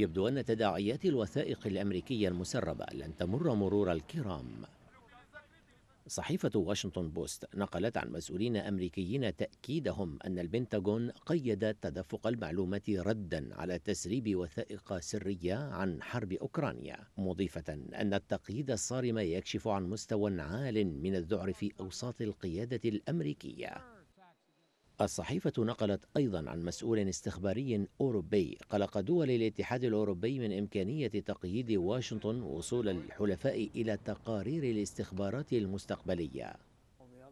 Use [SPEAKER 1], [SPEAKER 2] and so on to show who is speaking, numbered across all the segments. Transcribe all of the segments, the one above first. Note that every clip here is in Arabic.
[SPEAKER 1] يبدو أن تداعيات الوثائق الأمريكية المسربة لن تمر مرور الكرام صحيفة واشنطن بوست نقلت عن مسؤولين أمريكيين تأكيدهم أن البنتاغون قيد تدفق المعلومات ردا على تسريب وثائق سرية عن حرب أوكرانيا مضيفة أن التقييد الصارم يكشف عن مستوى عال من الذعر في أوساط القيادة الأمريكية الصحيفة نقلت أيضا عن مسؤول استخباري أوروبي قلق دول الاتحاد الأوروبي من إمكانية تقييد واشنطن وصول الحلفاء إلى تقارير الاستخبارات المستقبلية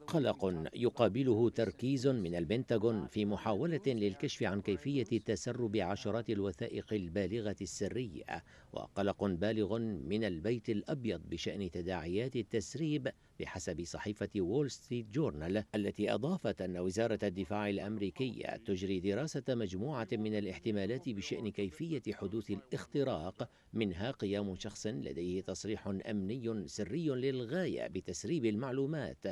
[SPEAKER 1] قلق يقابله تركيز من البنتاغون في محاولة للكشف عن كيفية تسرب عشرات الوثائق البالغة السرية وقلق بالغ من البيت الأبيض بشأن تداعيات التسريب بحسب صحيفة وول ستريت جورنال التي أضافت أن وزارة الدفاع الأمريكية تجري دراسة مجموعة من الاحتمالات بشأن كيفية حدوث الاختراق منها قيام شخص لديه تصريح أمني سري للغاية بتسريب المعلومات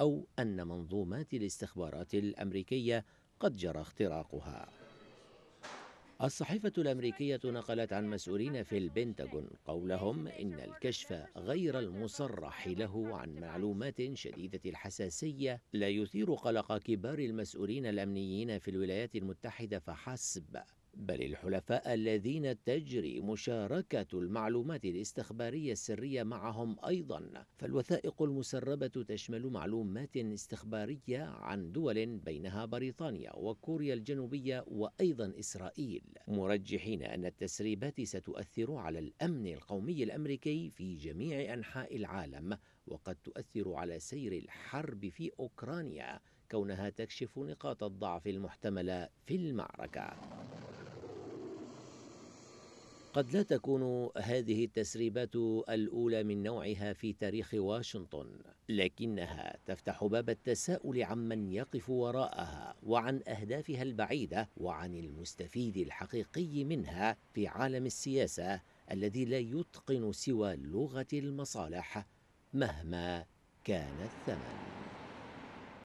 [SPEAKER 1] أو أن منظومات الاستخبارات الأمريكية قد جرى اختراقها الصحيفة الأمريكية نقلت عن مسؤولين في البنتاغون قولهم إن الكشف غير المصرح له عن معلومات شديدة الحساسية لا يثير قلق كبار المسؤولين الأمنيين في الولايات المتحدة فحسب بل الحلفاء الذين تجري مشاركة المعلومات الاستخبارية السرية معهم أيضا فالوثائق المسربة تشمل معلومات استخبارية عن دول بينها بريطانيا وكوريا الجنوبية وأيضا إسرائيل مرجحين أن التسريبات ستؤثر على الأمن القومي الأمريكي في جميع أنحاء العالم وقد تؤثر على سير الحرب في أوكرانيا كونها تكشف نقاط الضعف المحتملة في المعركة قد لا تكون هذه التسريبات الاولى من نوعها في تاريخ واشنطن لكنها تفتح باب التساؤل عمن يقف وراءها وعن اهدافها البعيده وعن المستفيد الحقيقي منها في عالم السياسه الذي لا يتقن سوى لغه المصالح مهما كان الثمن